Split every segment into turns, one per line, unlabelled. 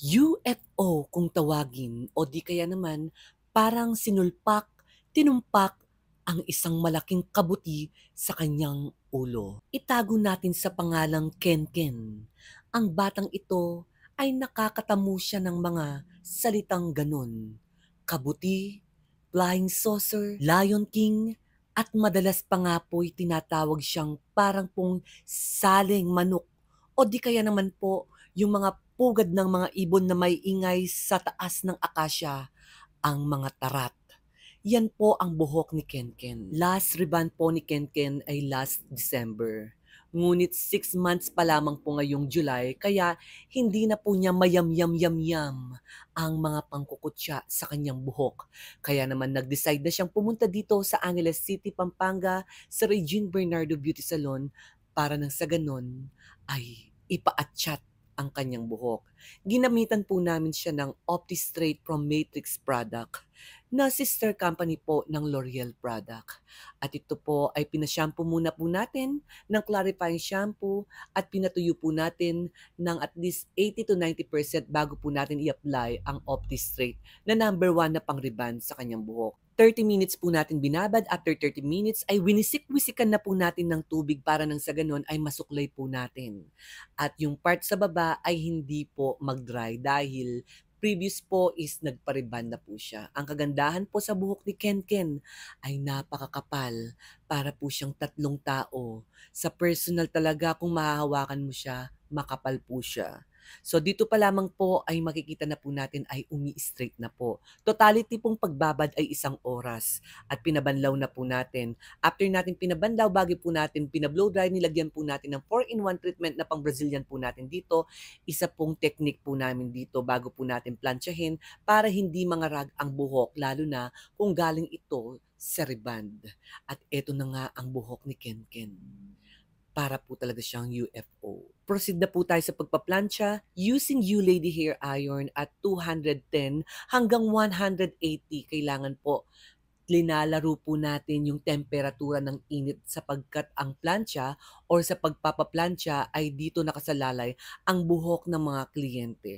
UFO kung tawagin o di kaya naman parang sinulpak, tinumpak ang isang malaking kabuti sa kanyang ulo. Itago natin sa pangalang Kenken. Ang batang ito ay nakakatamu siya ng mga salitang ganun. Kabuti, flying saucer, lion king, at madalas pa nga po'y tinatawag siyang parang pong saling manok o di kaya naman po yung mga pugad ng mga ibon na may ingay sa taas ng akasya ang mga tarat. Yan po ang buhok ni Kenken. Last ribbon po ni Kenken ay last December. Ngunit 6 months pa lamang po ngayong July kaya hindi na po niya mayam-yam-yam-yam ang mga pangkukutya sa kanyang buhok. Kaya naman nag-decide na siyang pumunta dito sa Angeles City, Pampanga sa Regine Bernardo Beauty Salon para nang sa ganon ay ipaatyat ang kanyang buhok. Ginamitan po namin siya ng OptiStraight from Matrix product na sister company po ng L'Oreal product. At ito po ay pinashampoo muna po natin ng clarifying shampoo at pinatuyo po natin ng at least 80 to 90% bago po natin i-apply ang OptiStraight na number one na pang-reban sa kanyang buhok. 30 minutes po natin binabad. After 30 minutes ay winisik-wisikan na po natin ng tubig para nang sa ganun ay masuklay po natin. At yung part sa baba ay hindi po mag-dry dahil previous po is nagpariban na po siya. Ang kagandahan po sa buhok ni Ken Ken ay napakakapal para po siyang tatlong tao. Sa personal talaga kung mahahawakan mo siya, makapal po siya. So dito pa lamang po ay makikita na po natin ay umi-straight na po. Totality pong pagbabad ay isang oras at pinabanlaw na po natin. After natin pinabanlaw, bagay po natin, pinablow dry, nilagyan po natin ng 4-in-1 treatment na pang Brazilian po natin dito. Isa pong technique po namin dito bago po natin plansyahin para hindi mangarag ang buhok lalo na kung galing ito sa riband. At ito na nga ang buhok ni Kenken. Para po talaga siyang UFO proceed na po tayo sa pagpaplansya using You Lady Hair Iron at 210 hanggang 180 kailangan po linalaro po natin yung temperatura ng init sapagkat ang plancha or sa pagpapaplansya ay dito nakasalalay ang buhok ng mga kliyente.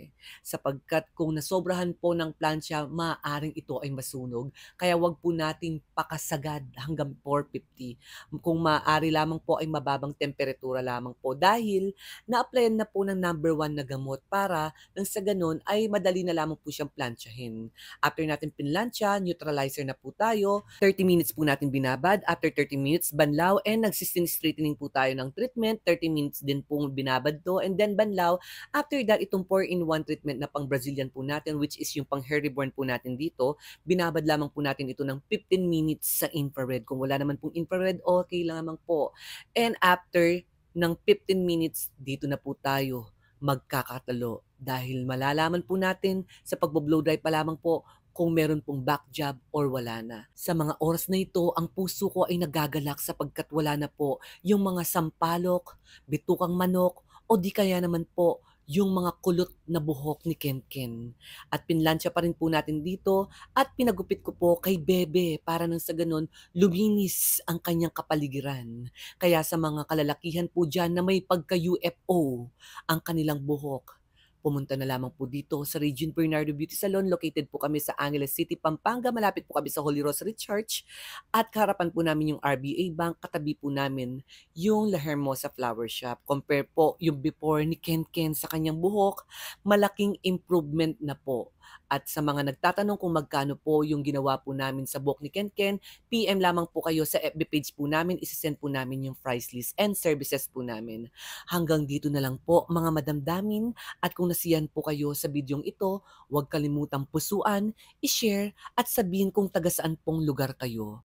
Sapagkat kung nasobrahan po ng plancha, maaaring ito ay masunog. Kaya wag po nating pakasagad hanggang 450. Kung maaari lamang po ay mababang temperatura lamang po dahil na-applyan na po ng number 1 na gamot para nang sa ganun ay madali na lamang po siyang plansyahin. After natin pinlansya, neutralizer na po tayo tayo. 30 minutes po natin binabad. After 30 minutes, banlaw. And nagsistin straightening po tayo ng treatment. 30 minutes din po binabad to. And then banlaw. After that, itong 4-in-1 treatment na pang Brazilian po natin, which is yung pang hair reborn po natin dito. Binabad lamang po natin ito ng 15 minutes sa infrared. Kung wala naman pong infrared, okay lang naman po. And after ng 15 minutes, dito na po tayo magkakatalo dahil malalaman po natin sa pagbo-blow dry pa lamang po kung meron pong back job or wala na. Sa mga oras na ito, ang puso ko ay nagagalak sapagkat wala na po yung mga sampalok, bitukang manok, o di kaya naman po yung mga kulot na buhok ni Kenken. At pinlansya pa rin po natin dito at pinagupit ko po kay Bebe para nang sa ganun luminis ang kanyang kapaligiran. Kaya sa mga kalalakihan po dyan na may pagka-UFO ang kanilang buhok, pumunta na lamang po dito sa Region Bernardo Beauty Salon. Located po kami sa Angeles City, Pampanga. Malapit po kami sa Holy Rosary Church. At karapan po namin yung RBA Bank. Katabi po namin yung La Hermosa Flower Shop. Compare po yung before ni Ken Ken sa kanyang buhok. Malaking improvement na po at sa mga nagtatanong kung magkano po yung ginawa po namin sa book ni Ken Ken, PM lamang po kayo sa FB page po namin, isisend po namin yung price list and services po namin. Hanggang dito na lang po mga madamdamin at kung nasiyan po kayo sa bidyong ito, huwag kalimutang pusuan, i-share at sabihin kung taga saan pong lugar kayo.